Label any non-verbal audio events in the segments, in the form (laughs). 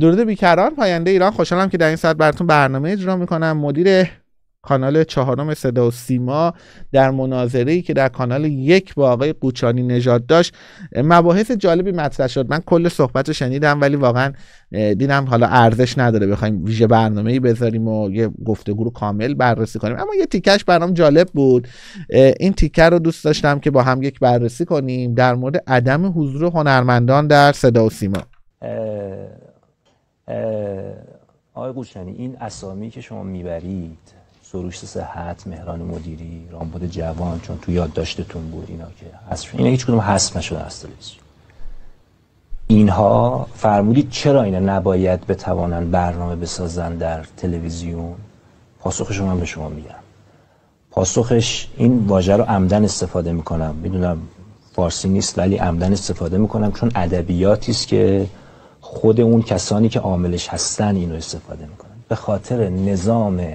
درود بیکران پاینده ایران خوشحالم که در این ساعت براتون برنامه اجرا میکنم مدیر کانال چهارم صدا و سیما در مناظره ای که در کانال یک با آقای قوچانی نژاد داشت مباحث جالبی مطرح شد من کل صحبت رو شنیدم ولی واقعا دیدم حالا ارزش نداره بخوایم ویژه برنامه ای بذاریم و یه گفتگو رو کامل بررسی کنیم اما یه تیکش برام جالب بود این تیکه رو دوست داشتم که با هم یک بررسی کنیم در مورد عدم حضور هنرمندان در صدا و سیما آقای قوچنی این اسامی که شما میبرید سروش صحت مهران مدیری رامبد جوان چون تو یاد داشتتون بود اینا که اصلا اینا هیچ کدوم حس نشدن از اینها فرمودید چرا اینا نباید بتوانند برنامه بسازن در تلویزیون پاسخش من به شما میگم پاسخش این واژه رو عمدن استفاده میکنم میدونم فارسی نیست ولی عمدن استفاده میکنم چون ادبیاتی است که خود اون کسانی که عاملش هستن اینو استفاده میکنن به خاطر نظام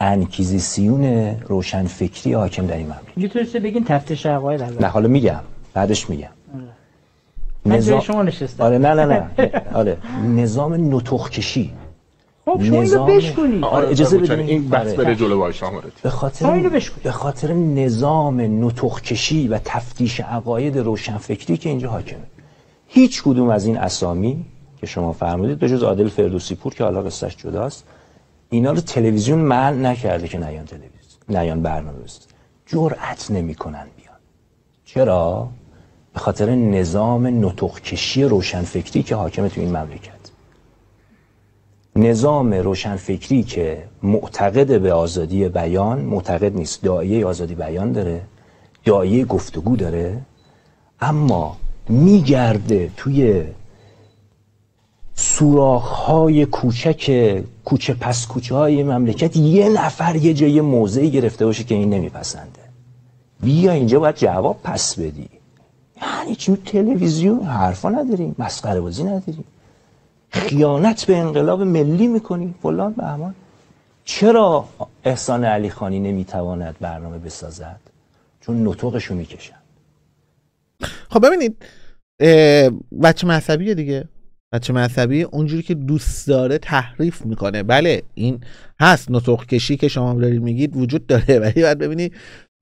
انکیزیسیون روشنفکری حاکم در این مملکت میتونید بگین تفتیش عقاید نه حالا میگم بعدش میگم آره. نظام شما نشسته آره نه نه نه آره نظام نطخ کشی خب شما نظام... اینو آره،, آره اجازه بدید این بحث آره. بره جلو وایش به خاطر به خاطر نظام نطخ کشی و تفتیش عقاید روشنفکری که اینجا حاکمه هیچ کدوم از این اسامی شما فرمودید به جز عادل فردوسی پور که حالا قصهش جداست اینا رو تلویزیون من نکرده که نیان تلویزیون نیان برنامه بسید جرأت نمیکنن بیان چرا به خاطر نظام نطق کشی روشنفکری که حاکمه تو این مملکت نظام روشنفکری که معتقد به آزادی بیان معتقد نیست دایه آزادی بیان داره دایه گفتگو داره اما میگرده توی سوراخ های کوچک کوچه پس کوچه های مملکت یه نفر یه جای موضعی گرفته باشه که این نمیپسنده بیا اینجا باید جواب پس بدی یعنی چی تلویزیون حرفا نداریم مسخره بازی نداریم خیانت به انقلاب ملی میکنی فلان بهمان چرا احسان علی خانی نمیتواند برنامه بسازد چون نطقشو میکشن خب ببینید بچه مذهبیه دیگه بچه مذهبی اونجوری که دوست داره تحریف میکنه بله این هست نطق کشی که شما دارید میگید وجود داره (laughs) ولی باید ببینی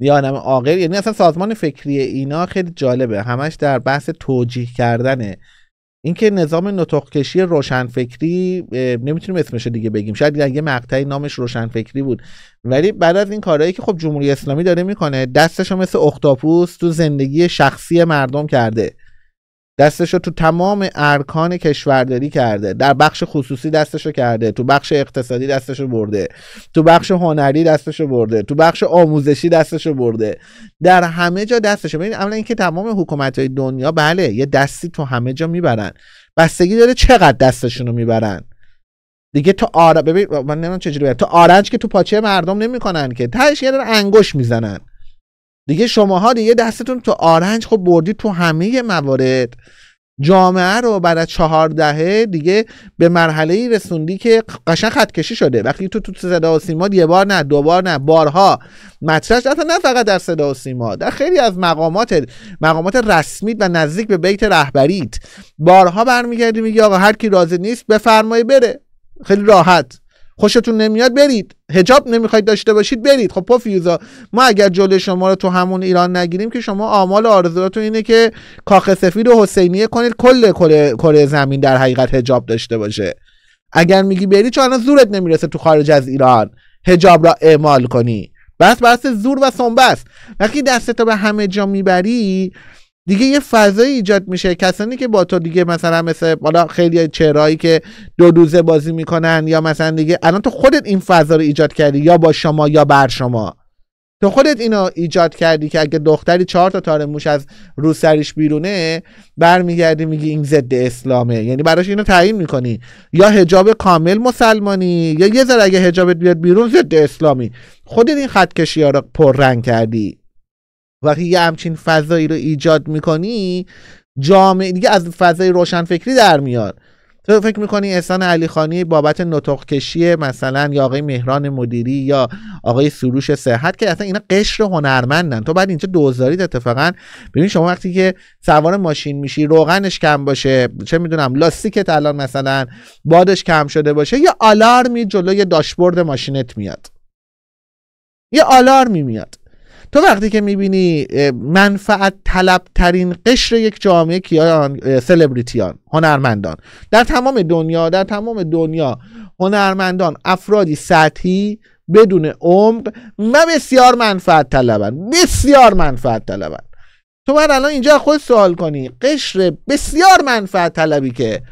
یا آدم عاقل یعنی اصلا سازمان فکری اینا خیلی جالبه همش در بحث توجیه کردنه اینکه نظام نطق کشی روشنفکری نمیتونیم اسمش دیگه بگیم شاید یه مقطعی نامش روشنفکری بود ولی بعد از این کارهایی که خب جمهوری اسلامی داره میکنه دستش مثل اختاپوس تو زندگی شخصی مردم کرده دستشو تو تمام ارکان کشورداری کرده در بخش خصوصی دستشو کرده تو بخش اقتصادی دستشو برده تو بخش هنری دستشو برده تو بخش آموزشی دستشو برده در همه جا دستشو ببین اولا اینکه تمام حکومت های دنیا بله یه دستی تو همه جا میبرن بستگی داره چقدر دستشون رو میبرن دیگه تو آرا ببین من نمیدونم چجوری تو آرنج که تو پاچه مردم نمیکنن که تهش یه انگوش میزنن دیگه شماها دیگه دستتون تو آرنج خب بردی تو همه موارد جامعه رو بعد از چهار دهه دیگه به مرحله ای رسوندی که قشن کشی شده وقتی تو تو صدا و سیما یه بار نه دو بار نه بارها مطرحش اصلا نه فقط در صدا و سیما در خیلی از مقامات مقامات رسمی و نزدیک به بیت رهبریت بارها برمیگردی میگی آقا هر کی راضی نیست بفرمایید بره خیلی راحت خوشتون نمیاد برید هجاب نمیخواید داشته باشید برید خب پوفیوزا ما اگر جلوی شما رو تو همون ایران نگیریم که شما آمال آرزوهاتون اینه که کاخ سفید و حسینیه کنید کل کره زمین در حقیقت هجاب داشته باشه اگر میگی بری چون الان زورت نمیرسه تو خارج از ایران حجاب را اعمال کنی بس بس زور و سنبه است وقتی دستتو به همه جا میبری دیگه یه فضایی ایجاد میشه کسانی که با تو دیگه مثلا مثل حالا خیلی چهرهایی که دو دوزه بازی میکنن یا مثلا دیگه الان تو خودت این فضا رو ایجاد کردی یا با شما یا بر شما تو خودت اینو ایجاد کردی که اگه دختری چهار تا تار موش از روسریش بیرونه برمیگردی میگی این ضد اسلامه یعنی براش اینو تعیین میکنی یا حجاب کامل مسلمانی یا یه ذره اگه حجابت بیاد بیرون ضد اسلامی خودت این خط کشی ها رو پررنگ کردی وقتی یه همچین فضایی رو ایجاد میکنی جامعه دیگه از فضای روشنفکری در میاد تو فکر میکنی احسان علی خانی بابت نطق کشی مثلا یا آقای مهران مدیری یا آقای سروش صحت که اصلا اینا قشر هنرمندن تو بعد اینجا دوزاری اتفاقا ببین شما وقتی که سوار ماشین میشی روغنش کم باشه چه میدونم لاستیکت الان مثلا بادش کم شده باشه یه آلارمی جلوی داشبورد ماشینت میاد یه آلارمی میاد تو وقتی که میبینی منفعت طلب ترین قشر یک جامعه کیان سلبریتیان هنرمندان در تمام دنیا در تمام دنیا هنرمندان افرادی سطحی بدون عمق و بسیار منفعت طلبن بسیار منفعت طلبن تو بعد الان اینجا خود سوال کنی قشر بسیار منفعت طلبی که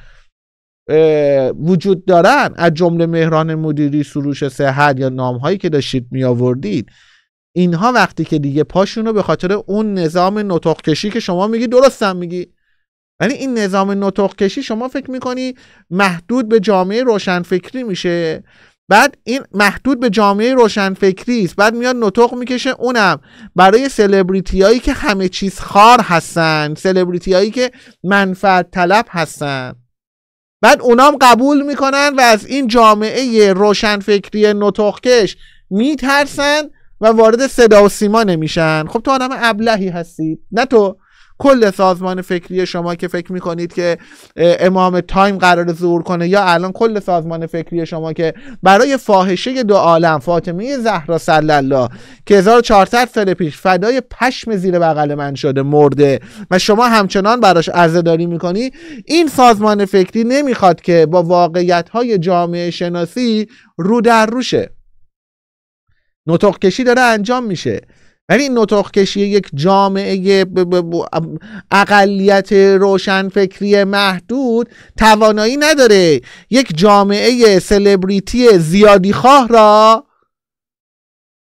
وجود دارن از جمله مهران مدیری سروش سهر یا نامهایی که داشتید می آوردید اینها وقتی که دیگه پاشون رو به خاطر اون نظام نطق کشی که شما میگی درستم میگی ولی این نظام نطق کشی شما فکر میکنی محدود به جامعه روشنفکری میشه بعد این محدود به جامعه روشنفکری است بعد میاد نطق میکشه اونم برای سلبریتی هایی که همه چیز خار هستن سلبریتی هایی که منفعت طلب هستن بعد اونام قبول میکنن و از این جامعه روشنفکری کش میترسن و وارد صدا و سیما نمیشن خب تو آدم ابلهی هستی نه تو کل سازمان فکری شما که فکر میکنید که امام تایم قرار ظهور کنه یا الان کل سازمان فکری شما که برای فاحشه دو عالم فاطمه زهرا صلی الله که 1400 سال پیش فدای پشم زیر بغل من شده مرده و شما همچنان براش عزاداری میکنی این سازمان فکری نمیخواد که با واقعیت های جامعه شناسی رو در روشه نطق کشی داره انجام میشه ولی یعنی این نطق کشی یک جامعه اقلیت فکری محدود توانایی نداره یک جامعه سلبریتی زیادی خواه را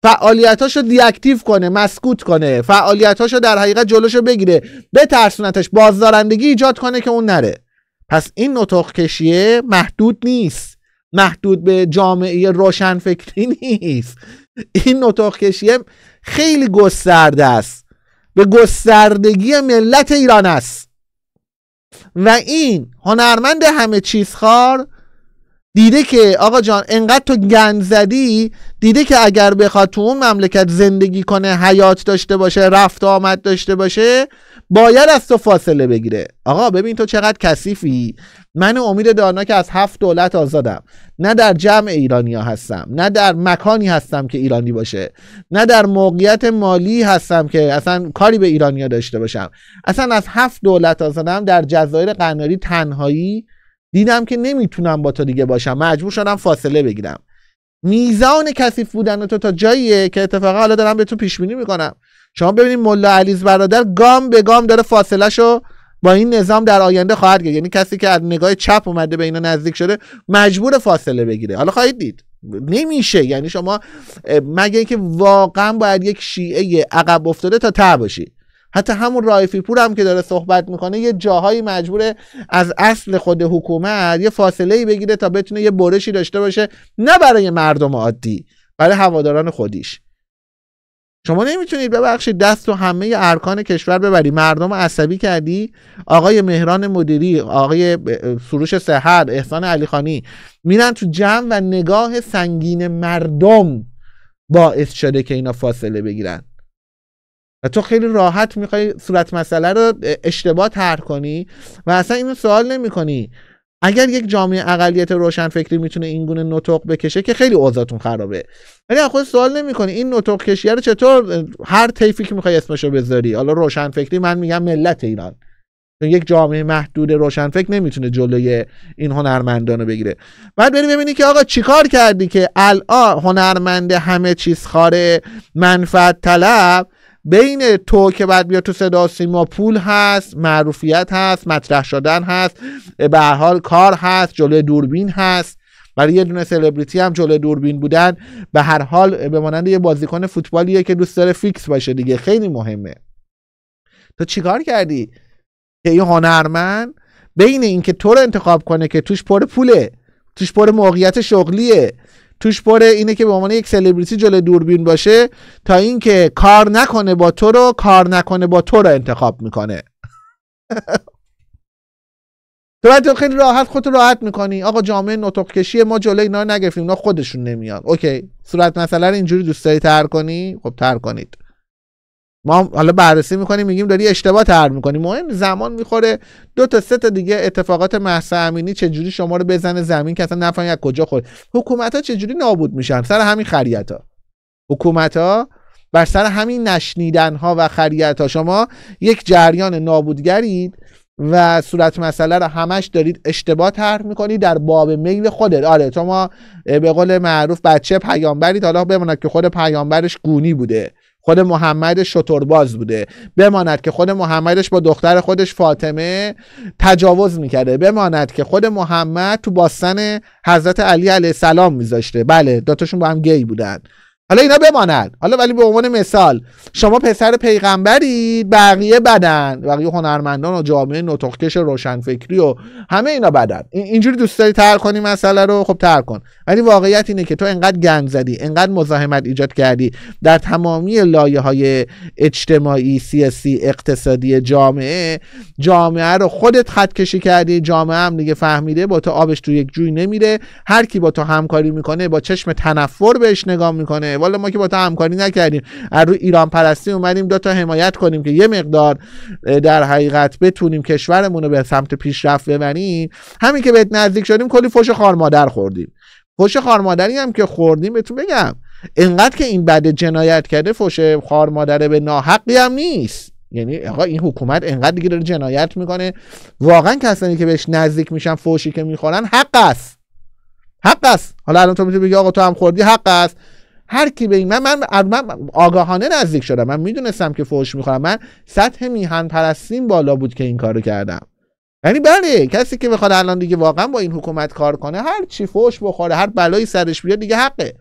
فعالیتاش رو دیاکتیو کنه مسکوت کنه فعالیتاش رو در حقیقت جلوش رو بگیره بترسونتش بازدارندگی ایجاد کنه که اون نره پس این نطق کشیه محدود نیست محدود به جامعه فکری (laughs) نیست این اتاق کشیه خیلی گسترده است به گستردگی ملت ایران است و این هنرمند همه چیز خار دیده که آقا جان انقدر تو گند زدی دیده که اگر بخواد تو اون مملکت زندگی کنه حیات داشته باشه رفت آمد داشته باشه باید از تو فاصله بگیره آقا ببین تو چقدر کثیفی من امید دانا که از هفت دولت آزادم نه در جمع ایرانیا هستم نه در مکانی هستم که ایرانی باشه نه در موقعیت مالی هستم که اصلا کاری به ایرانیا داشته باشم اصلا از هفت دولت آزادم در جزایر قناری تنهایی دیدم که نمیتونم با تو دیگه باشم مجبور شدم فاصله بگیرم میزان کثیف بودن تو تا جاییه که اتفاقا حالا دارم به تو پیش بینی میکنم شما ببینید ملا علیز برادر گام به گام داره فاصله شو با این نظام در آینده خواهد گرفت یعنی کسی که از نگاه چپ اومده به اینا نزدیک شده مجبور فاصله بگیره حالا خواهید دید نمیشه یعنی شما مگه اینکه واقعا باید یک شیعه عقب افتاده تا ته باشی حتی همون رایفی پور هم که داره صحبت میکنه یه جاهایی مجبور از اصل خود حکومت یه فاصله ای بگیره تا بتونه یه برشی داشته باشه نه برای مردم عادی برای هواداران خودیش شما نمیتونید ببخشید دست تو همه ارکان کشور ببری مردم عصبی کردی آقای مهران مدیری آقای سروش سهر احسان علیخانی میرن تو جمع و نگاه سنگین مردم باعث شده که اینا فاصله بگیرن و تو خیلی راحت میخوای صورت مسئله رو اشتباه طرح کنی و اصلا اینو سوال کنی اگر یک جامعه اقلیت فکری میتونه این گونه نطق بکشه که خیلی اوضاعتون خرابه ولی خود سوال نمیکنه این نطق کشیه رو چطور هر طیفی که میخوای اسمشو بذاری حالا فکری من میگم ملت ایران چون یک جامعه محدود فکر نمیتونه جلوی این هنرمندان بگیره بعد بریم ببینی که آقا چیکار کردی که الان هنرمند همه چیز خاره منفعت طلب بین تو که بعد بیا تو صدا سیما پول هست معروفیت هست مطرح شدن هست به هر حال کار هست جلوی دوربین هست برای یه دونه سلبریتی هم جلوی دوربین بودن به هر حال به مانند یه بازیکن فوتبالیه که دوست داره فیکس باشه دیگه خیلی مهمه تو چیکار کردی که یه هنرمند بین اینکه تو رو انتخاب کنه که توش پر پوله توش پر موقعیت شغلیه توش پره اینه که به عنوان یک سلبریتی جلوی دوربین باشه تا اینکه کار نکنه با تو رو کار نکنه با تو رو انتخاب میکنه (laughs) تو خیلی راحت خودت راحت میکنی آقا جامعه نطق کشی ما جلوی اینا نگرفتیم اونا خودشون نمیان اوکی صورت مسئله رو اینجوری دوست داری تر کنی خب تر کنید ما حالا بررسی میکنیم میگیم داری اشتباه تر میکنی مهم زمان میخوره دو تا سه تا دیگه اتفاقات محسا امینی چجوری شما رو بزنه زمین که اصلا نفهمی از کجا خورد حکومت ها چجوری نابود میشن سر همین خریت ها حکومت ها بر سر همین نشنیدن ها و خریت ها شما یک جریان نابودگرید و صورت مسئله رو همش دارید اشتباه طرح میکنی در باب میل خودت آره تو ما به قول معروف بچه پیامبرید حالا بماند که خود پیامبرش گونی بوده خود محمد شترباز بوده بماند که خود محمدش با دختر خودش فاطمه تجاوز میکرده بماند که خود محمد تو باستن حضرت علی علیه السلام میذاشته بله دوتاشون با هم گی بودن حالا اینا بمانند حالا ولی به عنوان مثال شما پسر پیغمبری بقیه بدن بقیه هنرمندان و جامعه نطقکش روشنفکری و همه اینا بدن اینجوری دوست داری تر کنی مسئله رو خب تر کن ولی واقعیت اینه که تو انقدر گند زدی انقدر مزاحمت ایجاد کردی در تمامی لایه های اجتماعی سیاسی اقتصادی جامعه جامعه رو خودت خط کشی کردی جامعه هم دیگه فهمیده با تو آبش تو یک جوی نمیره هر کی با تو همکاری میکنه با چشم تنفر بهش نگاه میکنه والا ما که با تو همکاری نکردیم از روی ایران پرستی اومدیم دو تا حمایت کنیم که یه مقدار در حقیقت بتونیم کشورمون رو به سمت پیشرفت ببریم همین که بهت نزدیک شدیم کلی فوش خارمادر خوردیم فوش خارمادری هم که خوردیم بهتون بگم انقدر که این بعد جنایت کرده فوش خارمادره به ناحقی هم نیست یعنی آقا این حکومت انقدر دیگه داره جنایت میکنه واقعا کسانی که بهش نزدیک میشن فوشی که میخورن حق است حق است حالا الان تو میتونی بگی آقا تو هم خوردی حق است هر کی به این من, من, آگاهانه نزدیک شدم من میدونستم که فوش میخورم من سطح میهن پرستین بالا بود که این کارو کردم یعنی بله کسی که بخواد الان دیگه واقعا با این حکومت کار کنه هر چی فوش بخوره هر بلایی سرش بیاد دیگه حقه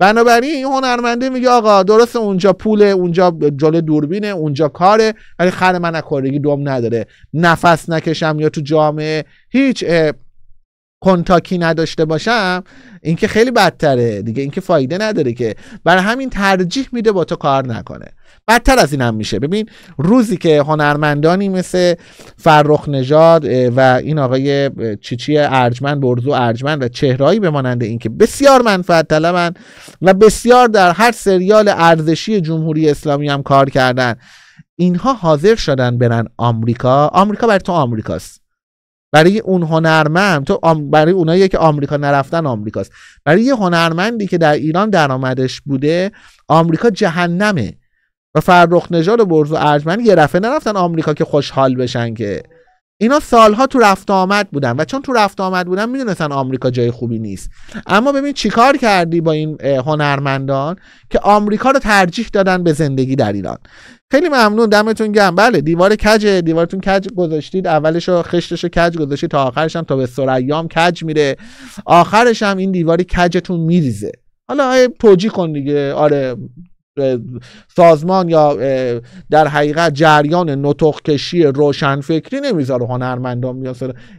بنابراین این هنرمنده میگه آقا درست اونجا پوله اونجا جلو دوربینه اونجا کاره ولی خر من دوم نداره نفس نکشم یا تو جامعه هیچ کنتاکی نداشته باشم این که خیلی بدتره دیگه اینکه فایده نداره که برای همین ترجیح میده با تو کار نکنه بدتر از این هم میشه ببین روزی که هنرمندانی مثل فرخ نژاد و این آقای چیچی ارجمند برزو ارجمند و چهرهایی بمانند این که بسیار منفعت طلبن و بسیار در هر سریال ارزشی جمهوری اسلامی هم کار کردن اینها حاضر شدن برن آمریکا آمریکا بر تو آمریکاست برای اون هنرمند تو برای اونایی که آمریکا نرفتن آمریکاست برای یه هنرمندی که در ایران درآمدش بوده آمریکا جهنمه و فرخ نژاد و برز و ارجمند یه نرفتن آمریکا که خوشحال بشن که اینا سالها تو رفت آمد بودن و چون تو رفت آمد بودن میدونستن آمریکا جای خوبی نیست اما ببین چیکار کردی با این هنرمندان که آمریکا رو ترجیح دادن به زندگی در ایران خیلی ممنون دمتون گم بله دیوار کج دیوارتون کج گذاشتید اولش رو خشتش رو کج گذاشتید تا آخرش هم تا به سریام کج میره آخرش هم این دیواری کجتون میریزه حالا توجیه کن دیگه آره سازمان یا در حقیقت جریان نطق کشی روشن فکری نمیذاره هنرمندان بیان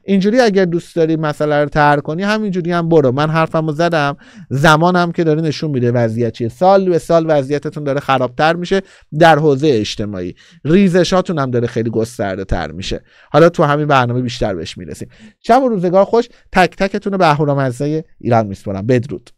اینجوری اگر دوست داری مسئله رو تر کنی همینجوری هم برو من حرفمو زدم زمانم که داره نشون میده وضعیت چیه سال به سال وضعیتتون داره خرابتر میشه در حوزه اجتماعی ریزشاتون هم داره خیلی گسترده تر میشه حالا تو همین برنامه بیشتر بهش میرسیم شب و روزگار خوش تک تکتون به اهورامزدای ایران میسپارم بدرود